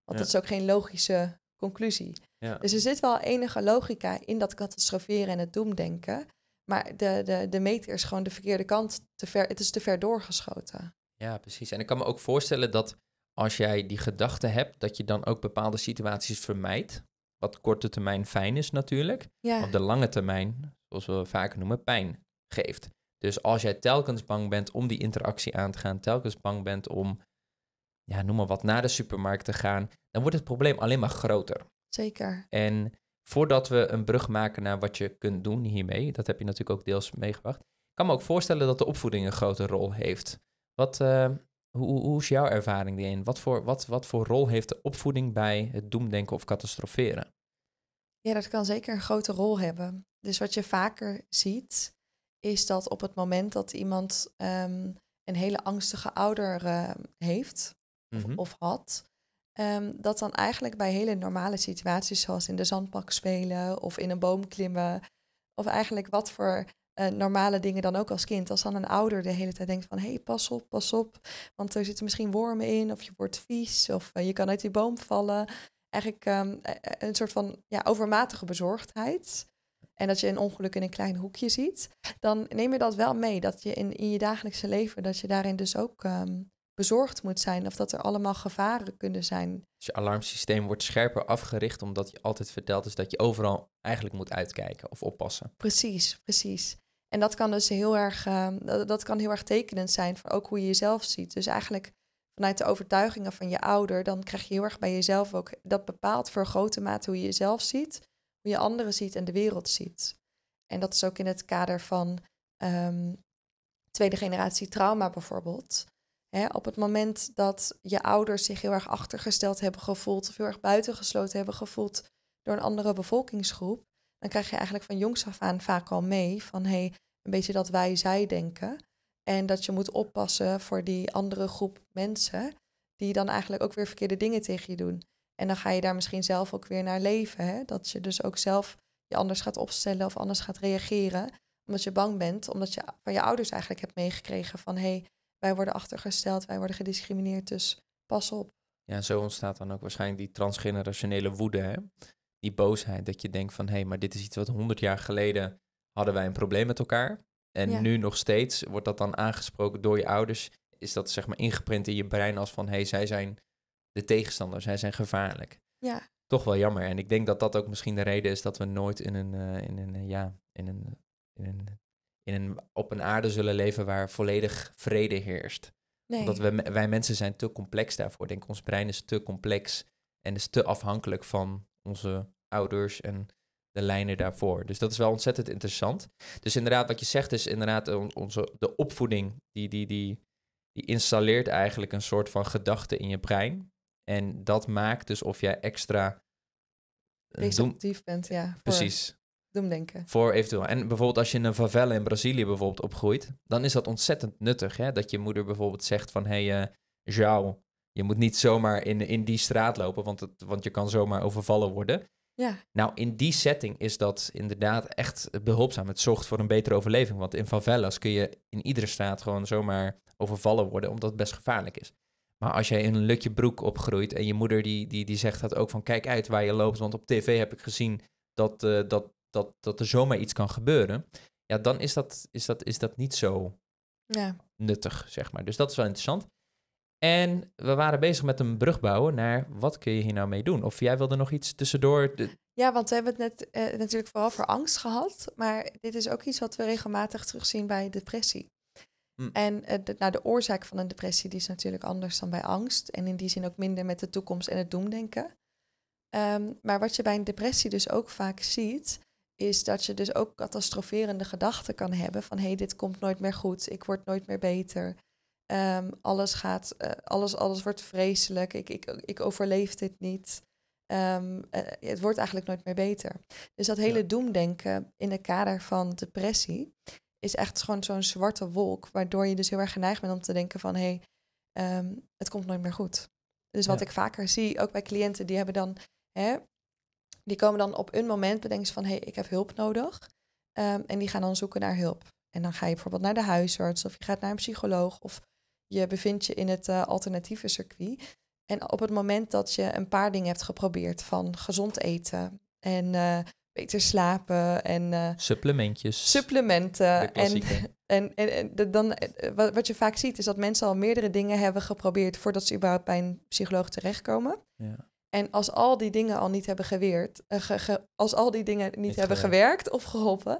Want dat is ook geen logische conclusie. Ja. Dus er zit wel enige logica in dat catastroferen en het doemdenken. Maar de, de, de meter is gewoon de verkeerde kant. Te ver, het is te ver doorgeschoten. Ja, precies. En ik kan me ook voorstellen dat als jij die gedachte hebt, dat je dan ook bepaalde situaties vermijdt. Wat korte termijn fijn is natuurlijk. Ja. Op de lange termijn, zoals we vaker noemen, pijn geeft. Dus als jij telkens bang bent om die interactie aan te gaan, telkens bang bent om, ja, noem maar wat, naar de supermarkt te gaan, dan wordt het probleem alleen maar groter. Zeker. En voordat we een brug maken naar wat je kunt doen hiermee, dat heb je natuurlijk ook deels meegebracht, ik kan me ook voorstellen dat de opvoeding een grote rol heeft. Wat, eh, hoe, hoe, is jouw ervaring daarin? Wat voor, wat, wat voor rol heeft de opvoeding bij het doemdenken of catastroferen? Ja, dat kan zeker een grote rol hebben. Dus wat je vaker ziet, is dat op het moment dat iemand ehm, een hele angstige ouder eh, heeft of mhm. had, Ehm, dat dan eigenlijk bij hele normale situaties, zoals in de zandbak spelen of in een boom klimmen, of eigenlijk wat voor eh, normale dingen dan ook als kind. Als dan een ouder de hele tijd denkt van, hé, hey, pas op, pas op, want er zitten misschien wormen in, of je wordt vies, of eh, je kan uit die boom vallen. Eigenlijk ehm, e, e, een soort van ja, overmatige bezorgdheid. En dat je een ongeluk in een klein hoekje ziet. Dan neem je dat wel mee, dat je in, in je dagelijkse leven, dat je daarin dus ook ehm, bezorgd moet zijn of dat er allemaal gevaren kunnen zijn. Dus je alarmsysteem wordt scherper afgericht omdat je altijd verteld is dat je overal eigenlijk moet uitkijken of oppassen. Precies, precies. En dat kan dus heel erg, ehm, dat, dat, kan heel erg tekenend zijn voor ook hoe je jezelf ziet. Dus eigenlijk vanuit de overtuigingen van je ouder, dan krijg je heel erg bij jezelf ook, dat bepaalt voor grote mate hoe je jezelf ziet, hoe je anderen ziet en de wereld ziet. En dat is ook in het kader van ehm, tweede generatie trauma bijvoorbeeld. Hè, op het moment dat je ouders zich heel erg achtergesteld hebben gevoeld of heel erg buitengesloten hebben gevoeld door een andere bevolkingsgroep, dan krijg je eigenlijk van jongs af aan vaak al mee van hé, hey, een beetje dat wij zij denken. En dat je moet oppassen voor die andere groep mensen die dan eigenlijk ook weer verkeerde dingen tegen je doen. En dan ga je daar misschien zelf ook weer naar leven. Hè? Dat je dus ook zelf je anders gaat opstellen of anders gaat reageren. Omdat je bang bent, omdat je van je ouders eigenlijk hebt meegekregen van hé, hey, wij worden achtergesteld, wij worden gediscrimineerd, dus pas op. Ja, zo ontstaat dan ook waarschijnlijk die transgenerationele woede, hè? die boosheid, dat je denkt van hé, hey, maar dit is iets wat honderd jaar geleden hadden wij een probleem met elkaar. En nu nog steeds wordt dat dan aangesproken door je ouders. Is dat zeg maar ingeprint in je brein als van hé, hey, zij zijn de tegenstander, zij zijn gevaarlijk. Ja. Toch wel jammer. En ik denk dat dat ook misschien de reden is dat we nooit in een, eh, in een eh, ja, in een, in een in op een aarde zullen leven waar volledig vrede heerst. Nee. Omdat we, wij mensen zijn te complex daarvoor. denk, ons brein is te complex en is te afhankelijk van onze ouders en de lijnen daarvoor. Dus dat is wel ontzettend interessant. Dus inderdaad, wat je zegt is inderdaad onze, de opvoeding, die, die, die, die installeert eigenlijk een soort van gedachte in je brein. En dat maakt dus of jij extra... Receptief eh, bent, ja. Precies. Doe denken. Voor eventueel. En bijvoorbeeld als je in een favela in Brazilië bijvoorbeeld opgroeit, dan is dat ontzettend nuttig. Hè? Dat je moeder bijvoorbeeld zegt van, hé, hey, uh, je moet niet zomaar in, in die straat lopen, want, het, want je kan zomaar overvallen worden. Ja. Nou, in die setting is dat inderdaad echt behulpzaam. Het zorgt voor een betere overleving, want in favelas kun je in iedere straat gewoon zomaar overvallen worden, omdat het best gevaarlijk is. Maar als jij in een lukje broek opgroeit en je moeder die, die, die zegt dat ook van kijk uit waar je loopt, want op tv heb ik gezien dat, eh, dat dat, dat er zomaar iets kan gebeuren, ja, dan is dat, is dat, is dat niet zo ja. nuttig, zeg maar. Dus dat is wel interessant. En we waren bezig met een brug bouwen naar wat kun je hier nou mee doen? Of jij wilde nog iets tussendoor? Ja, want we hebben het net eh, natuurlijk vooral voor angst gehad. Maar dit is ook iets wat we regelmatig terugzien bij depressie. Mm. En eh, de, nou, de oorzaak van een depressie die is natuurlijk anders dan bij angst. En in die zin ook minder met de toekomst en het doemdenken. Um, maar wat je bij een depressie dus ook vaak ziet, is dat je dus ook catastroferende gedachten kan hebben van hé, hey, dit komt nooit meer goed, ik word nooit meer beter. Ehm, alles gaat, eh, alles, alles wordt vreselijk, ik, ik, ik overleef dit niet. Ehm, eh, het wordt eigenlijk nooit meer beter. Dus dat hele doemdenken in het kader van depressie is echt gewoon zo'n zwarte wolk, waardoor je dus heel erg geneigd bent om te denken van hé, hey, ehm, het komt nooit meer goed. Dus wat ik vaker zie, ook bij cliënten, die hebben dan hè, die komen dan op een moment bedenken ze van hé, hey, ik heb hulp nodig. Ehm, en die gaan dan zoeken naar hulp. En dan ga je bijvoorbeeld naar de huisarts of je gaat naar een psycholoog of je bevindt je in het eh, alternatieve circuit. En op het moment dat je een paar dingen hebt geprobeerd van gezond eten en eh, beter slapen en... Uh, Supplementjes. Supplementen. En, en, en, dan, wat, je vaak ziet is dat mensen al meerdere dingen hebben geprobeerd voordat ze überhaupt bij een psycholoog terechtkomen. Ja. En als al die dingen al niet hebben geweerd, eh, als al die dingen niet, hebben gewerkt. of geholpen,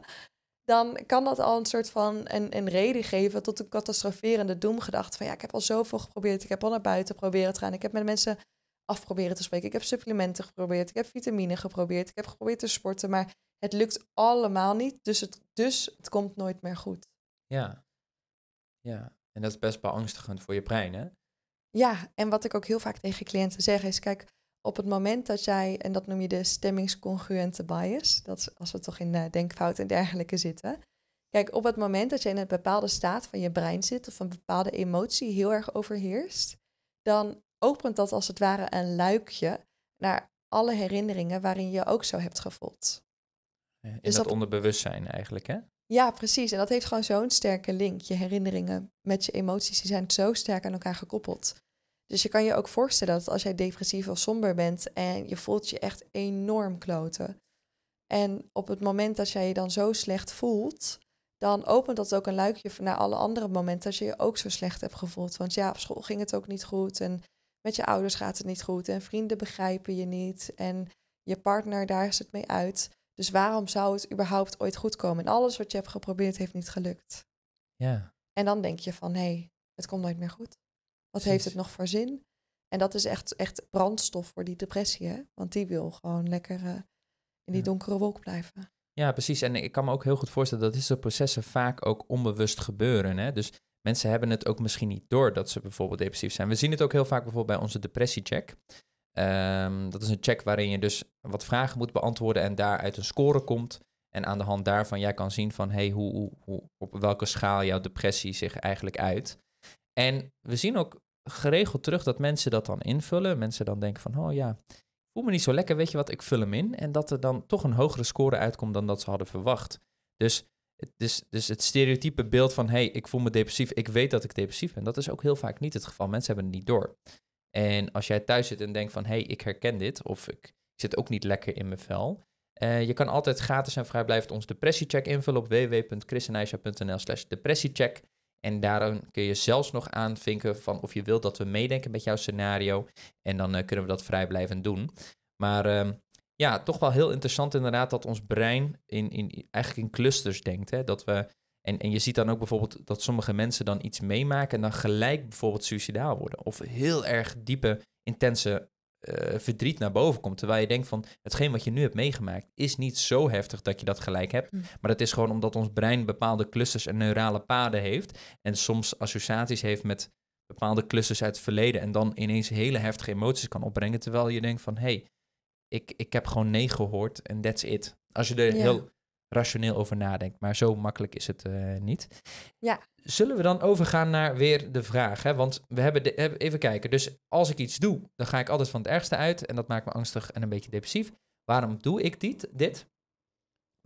dan kan dat al een soort van een, een reden geven tot een catastroferende doemgedachte. Van ja, ik heb al zoveel geprobeerd. Ik heb al naar buiten proberen te gaan. Ik heb met mensen afproberen te spreken. Ik heb supplementen geprobeerd. Ik heb vitamine geprobeerd. Ik heb geprobeerd te sporten. Maar het lukt allemaal niet. Dus het, dus het komt nooit meer goed. Ja. Ja. En dat is best beangstigend voor je brein, hè? Ja. En wat ik ook heel vaak tegen cliënten zeg is: kijk, op het moment dat jij, en dat noem je de stemmingscongruente bias, dat is als we toch in uh, denkfout en dergelijke zitten. Kijk, op het moment dat jij in een bepaalde staat van je brein zit of een bepaalde emotie heel erg overheerst, dan opent dat als het ware een luikje naar alle herinneringen waarin je ook zo hebt gevoeld. Is dus dat, dat onderbewustzijn eigenlijk, hè? Ja, precies. En dat heeft gewoon zo'n sterke link. Je herinneringen met je emoties, die zijn zo sterk aan elkaar gekoppeld. Dus je kan je ook voorstellen dat als jij depressief of somber bent en je voelt je echt enorm kloten. En op het moment dat jij je dan zo slecht voelt, dan opent dat ook een luikje naar alle andere momenten dat je je ook zo slecht hebt gevoeld. Want ja, op school ging het ook niet goed en met je ouders gaat het niet goed en vrienden begrijpen je niet en je partner, daar is het mee uit. Dus waarom zou het überhaupt ooit goed komen? En alles wat je hebt geprobeerd heeft niet gelukt. Ja. En dan denk je van, hé, hey, het komt nooit meer goed. Wat heeft het nog voor zin? En dat is echt, echt brandstof voor die depressie, hè? Want die wil gewoon lekker eh, in die donkere wolk blijven. Ja, precies. En ik kan me ook heel goed voorstellen dat dit soort processen vaak ook onbewust gebeuren. Hè? Dus mensen hebben het ook misschien niet door dat ze bijvoorbeeld depressief zijn. We zien het ook heel vaak bijvoorbeeld bij onze depressiecheck. Ehm, dat is een check waarin je dus wat vragen moet beantwoorden en daaruit een score komt. En aan de hand daarvan jij kan zien van hey, hoe, hoe op welke schaal jouw depressie zich eigenlijk uit. En we zien ook geregeld terug dat mensen dat dan invullen. Mensen dan denken van, oh ja, voel me niet zo lekker, weet je wat, ik vul hem in. En dat er dan toch een hogere score uitkomt dan dat ze hadden verwacht. Dus, dus, dus het stereotype beeld van, hey, ik voel me depressief, ik weet dat ik depressief ben, dat is ook heel vaak niet het geval. Mensen hebben het niet door. En als jij thuis zit en denkt van, hey, ik herken dit, of ik zit ook niet lekker in mijn vel. Eh, je kan altijd gratis en vrijblijvend ons depressiecheck invullen op www.christenijsja.nl slash depressiecheck. En daarom kun je zelfs nog aanvinken van of je wilt dat we meedenken met jouw scenario. En dan eh, kunnen we dat vrijblijvend doen. Maar ehm, ja, toch wel heel interessant inderdaad dat ons brein in, in, eigenlijk in clusters denkt. Hè? Dat we, en, en je ziet dan ook bijvoorbeeld dat sommige mensen dan iets meemaken en dan gelijk bijvoorbeeld suicidaal worden. Of heel erg diepe, intense eh, verdriet naar boven komt. Terwijl je denkt van hetgeen wat je nu hebt meegemaakt is niet zo heftig dat je dat gelijk hebt. Mm. Maar dat is gewoon omdat ons brein bepaalde clusters en neurale paden heeft. En soms associaties heeft met bepaalde clusters uit het verleden. En dan ineens hele heftige emoties kan opbrengen. Terwijl je denkt van hé, hey, ik, ik heb gewoon nee gehoord en that's it. Als je er heel rationeel over nadenkt. Maar zo makkelijk is het eh, niet. Ja. Zullen we dan overgaan naar weer de vraag? Hè? Want we hebben de, even kijken. Dus als ik iets doe, dan ga ik altijd van het ergste uit. En dat maakt me angstig en een beetje depressief. Waarom doe ik dit? dit?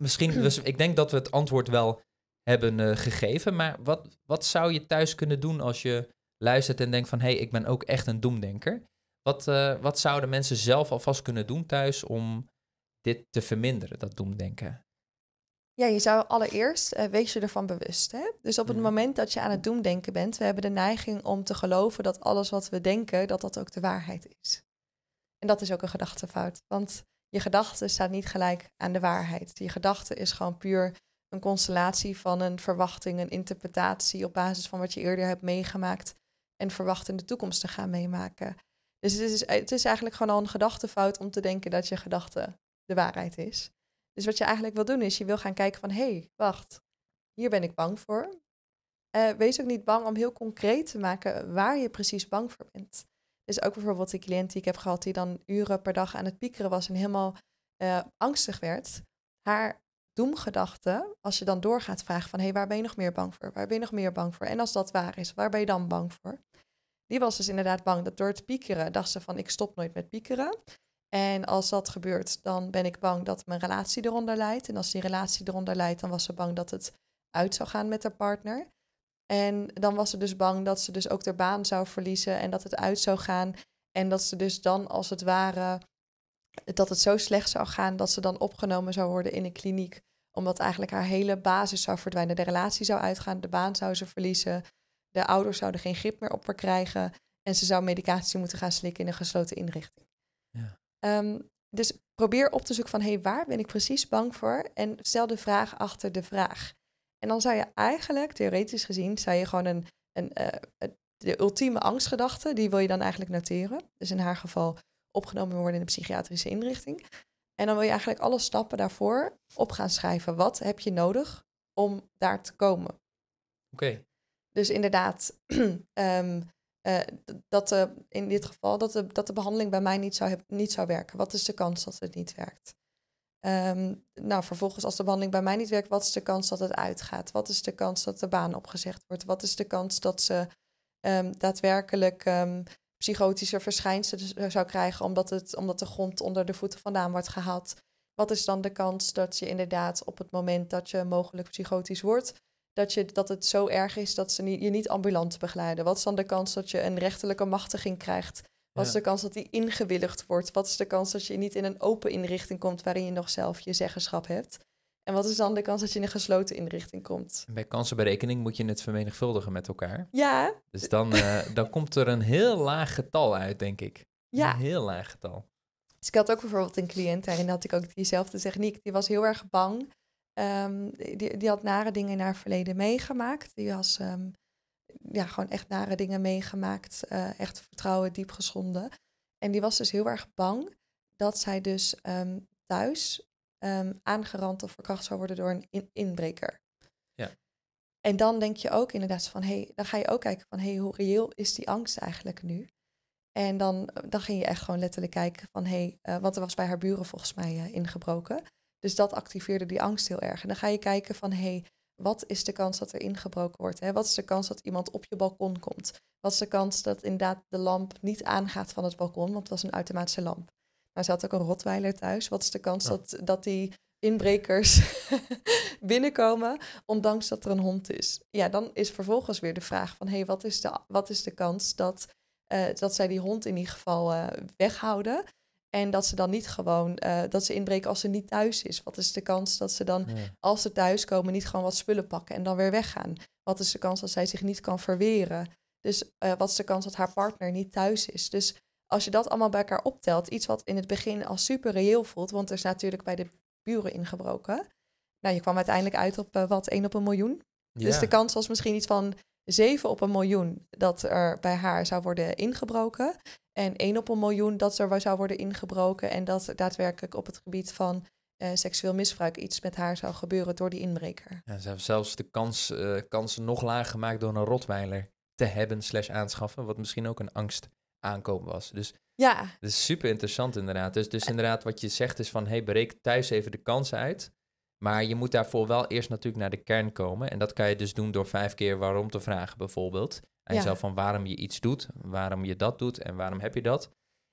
Misschien, dus, ik denk dat we het antwoord wel hebben eh, gegeven. Maar wat, wat zou je thuis kunnen doen als je luistert en denkt van... hé, hey, ik ben ook echt een doemdenker. Wat, eh, wat zouden mensen zelf alvast kunnen doen thuis om dit te verminderen, dat doemdenken? Ja, je zou allereerst, eh, wees je ervan bewust. Hè? Dus op het moment dat je aan het doen denken bent, we hebben de neiging om te geloven dat alles wat we denken, dat dat ook de waarheid is. En dat is ook een gedachtefout, want je gedachte staat niet gelijk aan de waarheid. Je gedachte is gewoon puur een constellatie van een verwachting, een interpretatie op basis van wat je eerder hebt meegemaakt en verwacht in de toekomst te gaan meemaken. Dus het is, het is eigenlijk gewoon al een gedachtefout om te denken dat je gedachte de waarheid is. Dus wat je eigenlijk wil doen is, je wil gaan kijken van, hé, hey, wacht, hier ben ik bang voor. Eh, wees ook niet bang om heel concreet te maken waar je precies bang voor bent. Dus ook bijvoorbeeld die cliënt die ik heb gehad, die dan uren per dag aan het piekeren was en helemaal eh, angstig werd. Haar doemgedachte, als je dan doorgaat vragen van, hé, hey, waar ben je nog meer bang voor? Waar ben je nog meer bang voor? En als dat waar is, waar ben je dan bang voor? Die was dus inderdaad bang dat door het piekeren dacht ze van, ik stop nooit met piekeren. En als dat gebeurt, dan ben ik bang dat mijn relatie eronder leidt. En als die relatie eronder leidt, dan was ze bang dat het uit zou gaan met haar partner. En dan was ze dus bang dat ze dus ook haar baan zou verliezen en dat het uit zou gaan. En dat ze dus dan als het ware, dat het zo slecht zou gaan dat ze dan opgenomen zou worden in een kliniek. Omdat eigenlijk haar hele basis zou verdwijnen. De relatie zou uitgaan, de baan zou ze verliezen. De ouders zouden geen grip meer op haar krijgen. En ze zou medicatie moeten gaan slikken in een gesloten inrichting. Ehm, dus probeer op te zoeken van, hé, hey, waar ben ik precies bang voor? En stel de vraag achter de vraag. En dan zou je eigenlijk, theoretisch gezien, zou je gewoon een, een, eh, de ultieme angstgedachte, die wil je dan eigenlijk noteren. Dus in haar geval opgenomen worden in een psychiatrische inrichting. En dan wil je eigenlijk alle stappen daarvoor op gaan schrijven. Wat heb je nodig om daar te komen? Oké. Dus inderdaad, ehm, eh, dat eh, in dit geval dat de, dat de behandeling bij mij niet zou, niet zou werken. Wat is de kans dat het niet werkt? Ehm, nou, vervolgens als de behandeling bij mij niet werkt, wat is de kans dat het uitgaat? Wat is de kans dat de baan opgezegd wordt? Wat is de kans dat ze ehm, daadwerkelijk um, psychotische verschijnselen zou krijgen omdat, het, omdat de grond onder de voeten vandaan wordt gehaald? Wat is dan de kans dat je inderdaad op het moment dat je mogelijk psychotisch wordt, dat, je, dat het zo erg is dat ze je niet ambulant begeleiden? Wat is dan de kans dat je een rechterlijke machtiging krijgt? Wat is de kans dat die ingewilligd wordt? Wat is de kans dat je niet in een open inrichting komt waarin je nog zelf je zeggenschap hebt? En wat is dan de kans dat je in een gesloten inrichting komt? Bij kansenberekening moet je het vermenigvuldigen met elkaar. Ja. Dus dan, eh, dan komt er een heel laag getal uit, denk ik. Ja. Een heel laag getal. Dus ik had ook bijvoorbeeld een cliënt daarin, had ik ook diezelfde techniek. Die was heel erg bang Ehm, die, die had nare dingen in haar verleden meegemaakt. Die was ehm, ja, gewoon echt nare dingen meegemaakt. Eh, echt vertrouwen diep geschonden. En die was dus heel erg bang dat zij dus ehm, thuis aangerand of verkracht zou worden door een inbreker. Ja. En dan denk je ook inderdaad van, hey, dan ga je ook kijken van, hey, hoe reëel is die angst eigenlijk nu? En dan, dan ging je echt gewoon letterlijk kijken van, hé, hey, eh, want er was bij haar buren volgens mij eh, ingebroken. Dus dat activeerde die angst heel erg. En dan ga je kijken van hé, hey, wat is de kans dat er ingebroken wordt? Hè? Wat is de kans dat iemand op je balkon komt? Wat is de kans dat inderdaad de lamp niet aangaat van het balkon, want het was een automatische lamp? Maar nou, ze had ook een Rotweiler thuis. Wat is de kans dat, dat die inbrekers binnenkomen, ondanks dat er een hond is? Ja, dan is vervolgens weer de vraag van hé, hey, wat, is de, wat is de kans dat, eh, dat zij die hond in ieder geval eh, weghouden? En dat ze dan niet gewoon, eh, dat ze inbreken als ze niet thuis is. Wat is de kans dat ze dan, als ze thuis komen, niet gewoon wat spullen pakken en dan weer weggaan? Wat is de kans dat zij zich niet kan verweren? Dus eh, wat is de kans dat haar partner niet thuis is? Dus als je dat allemaal bij elkaar optelt, iets wat in het begin als super reëel voelt, want er is natuurlijk bij de buren ingebroken. Nou, je kwam uiteindelijk uit op eh, wat, 1 op een miljoen. Dus de kans was misschien iets van 7 op een miljoen dat er bij haar zou worden ingebroken. En één op een miljoen dat er zou worden ingebroken. En dat daadwerkelijk op het gebied van eh, seksueel misbruik iets met haar zou gebeuren door die inbreker. Ja, ze hebben zelfs de kans, eh, kansen nog lager gemaakt door een rotweiler te hebben slash aanschaffen. Wat misschien ook een angst was. Dus ja. dat is super interessant inderdaad. Dus, dus eh. inderdaad wat je zegt is van hey, breek thuis even de kansen uit. Maar je moet daarvoor wel eerst natuurlijk naar de kern komen. En dat kan je dus doen door vijf keer waarom te vragen bijvoorbeeld en zelf van waarom je iets doet, waarom je dat doet en waarom heb je dat.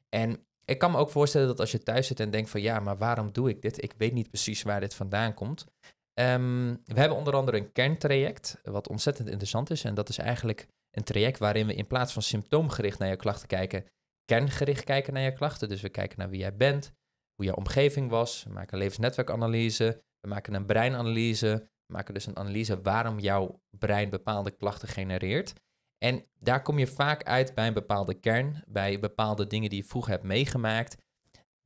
En ik kan me ook voorstellen dat als je thuis zit en denkt van ja, maar waarom doe ik dit? Ik weet niet precies waar dit vandaan komt. Ehm, we hebben onder andere een kerntraject, wat ontzettend interessant is. En dat is eigenlijk een traject waarin we in plaats van symptoomgericht naar je klachten kijken, kerngericht kijken naar je klachten. Dus we kijken naar wie jij bent, hoe jouw omgeving was. We maken een levensnetwerkanalyse, we maken een breinanalyse. We maken dus een analyse waarom jouw brein bepaalde klachten genereert. En daar kom je vaak uit bij een bepaalde kern, bij bepaalde dingen die je vroeger hebt meegemaakt,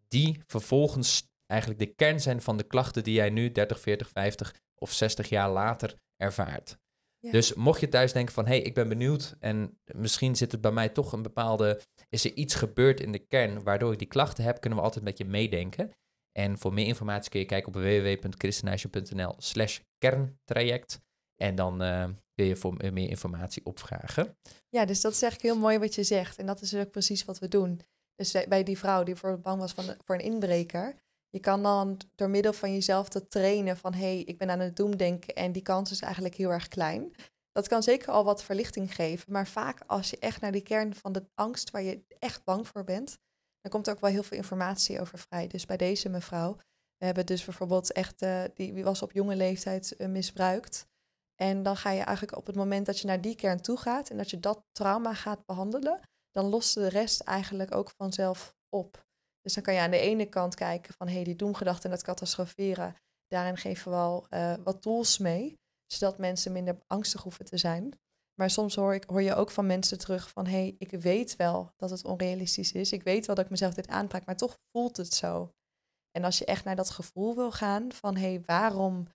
die vervolgens eigenlijk de kern zijn van de klachten die jij nu 30, 40, 50 of 60 jaar later ervaart. Dus mocht je thuis denken van, hé, hey, ik ben benieuwd en misschien zit het bij mij toch een bepaalde, is er iets gebeurd in de kern waardoor ik die klachten heb, kunnen we altijd met je meedenken. En voor meer informatie kun je kijken op www.christenaasje.nl slash kerntraject. En dan eh, kun je voor meer informatie opvragen. Ja, dus dat is eigenlijk heel mooi wat je zegt. En dat is dus ook precies wat we doen. Dus bij die vrouw die bijvoorbeeld bang was van, voor een inbreker. Je kan dan door middel van jezelf te trainen van hé, hey, ik ben aan het doemdenken en die kans is eigenlijk heel erg klein. Dat kan zeker al wat verlichting geven, maar vaak als je echt naar die kern van de angst waar je echt bang voor bent, dan komt er ook wel heel veel informatie over vrij. Dus bij deze mevrouw, we hebben dus bijvoorbeeld echt, eh, die, was op jonge leeftijd eh, misbruikt. En dan ga je eigenlijk op het moment dat je naar die kern toe gaat en dat je dat trauma gaat behandelen, dan lost de rest eigenlijk ook vanzelf op. Dus dan kan je aan de ene kant kijken van hé, hey, die doemgedachten en dat catastroferen, daarin geven we al eh, wat tools mee, zodat mensen minder angstig hoeven te zijn. Maar soms hoor, ik, hoor je ook van mensen terug van hé, hey, ik weet wel dat het onrealistisch is, ik weet wel dat ik mezelf dit aanpak, maar toch voelt het zo. En als je echt naar dat gevoel wil gaan van hé, hey, waarom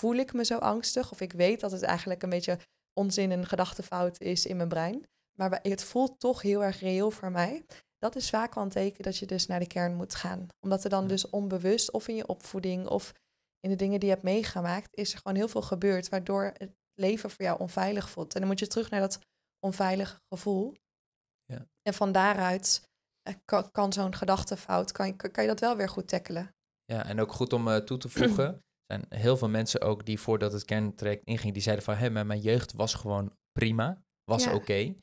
voel ik me zo angstig. Of ik weet dat het eigenlijk een beetje onzin en gedachtefout is in mijn brein. Maar het voelt toch heel erg reëel voor mij. Dat is vaak wel een teken dat je dus naar de kern moet gaan. Omdat er dan dus onbewust of in je opvoeding of in de dingen die je hebt meegemaakt, is er gewoon heel veel gebeurd waardoor het leven voor jou onveilig voelt. En dan moet je terug naar dat onveilige gevoel. Ja. En van daaruit eh, kan, zo'n gedachtefout, kan, kan je dat wel weer goed tackelen. Ja, en ook goed om eh, toe te voegen en heel veel mensen ook die voordat het kerntraject inging, die zeiden van hé, maar mijn jeugd was gewoon prima, was oké.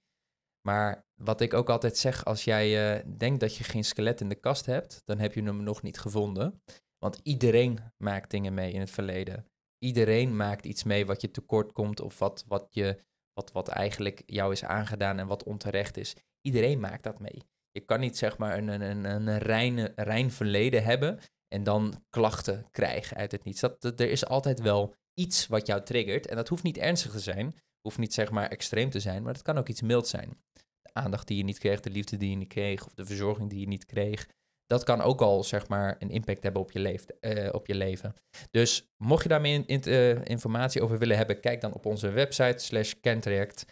Maar wat ik ook altijd zeg, als jij eh, denkt dat je geen skelet in de kast hebt, dan heb je hem nog niet gevonden. Want iedereen maakt dingen mee in het verleden. Iedereen maakt iets mee wat je tekort komt of wat, wat, je, wat, wat eigenlijk jou is aangedaan en wat onterecht is. Iedereen maakt dat mee. Je kan niet zeg maar een, een, een, een rein, rein verleden hebben en dan klachten krijgen uit het niets. Dat, er is altijd wel iets wat jou triggert. En dat hoeft niet ernstig te zijn, hoeft niet zeg maar extreem te zijn, maar dat kan ook iets mild zijn. De aandacht die je niet kreeg, de liefde die je niet kreeg, of de verzorging die je niet kreeg. Dat kan ook al zeg maar een impact hebben op je, eh, op je leven. Dus mocht je daar meer in, eh, informatie over willen hebben, kijk dan op onze website slash kentraject.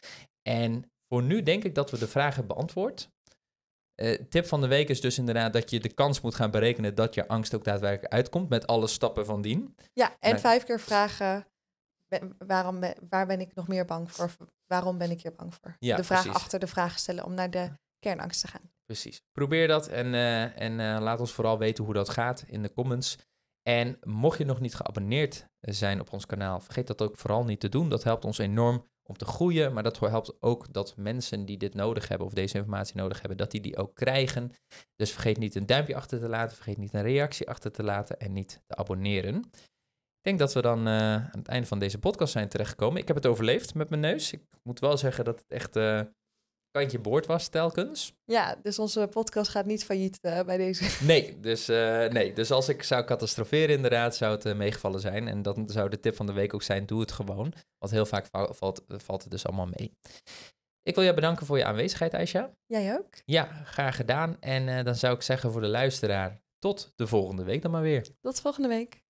En voor nu denk ik dat we de vragen beantwoord. Eh, tip van de week is dus inderdaad dat je de kans moet gaan berekenen dat je angst ook daadwerkelijk uitkomt met alle stappen van dien. Ja, en vijf keer vragen, waarom, waar ben ik nog meer bang voor? waarom ben ik hier bang voor? de vraag achter de vraag stellen om naar de kernangst te gaan. Precies. Probeer dat en, eh, en eh, laat ons vooral weten hoe dat gaat in de comments. En mocht je nog niet geabonneerd zijn op ons kanaal, vergeet dat ook vooral niet te doen. Dat helpt ons enorm om te groeien. Maar dat helpt ook dat mensen die dit nodig hebben of deze informatie nodig hebben, dat die die ook krijgen. Dus vergeet niet een duimpje achter te laten, vergeet niet een reactie achter te laten en niet te abonneren. Ik denk dat we dan eh, aan het einde van deze podcast zijn terechtgekomen. Ik heb het overleefd met mijn neus. Ik moet wel zeggen dat het echt eh, kantje boord was telkens. Ja, dus onze podcast gaat niet failliet eh, bij deze. Nee dus, eh, nee, dus als ik zou catastroferen inderdaad, zou het eh, meegevallen zijn. En dat zou de tip van de week ook zijn, doe het gewoon. Want heel vaak valt, valt het dus allemaal mee. Ik wil je bedanken voor je aanwezigheid, Aisha. Jij ook. Ja, graag gedaan. En dan zou ik zeggen voor de luisteraar, tot de volgende week dan maar weer. Tot volgende week.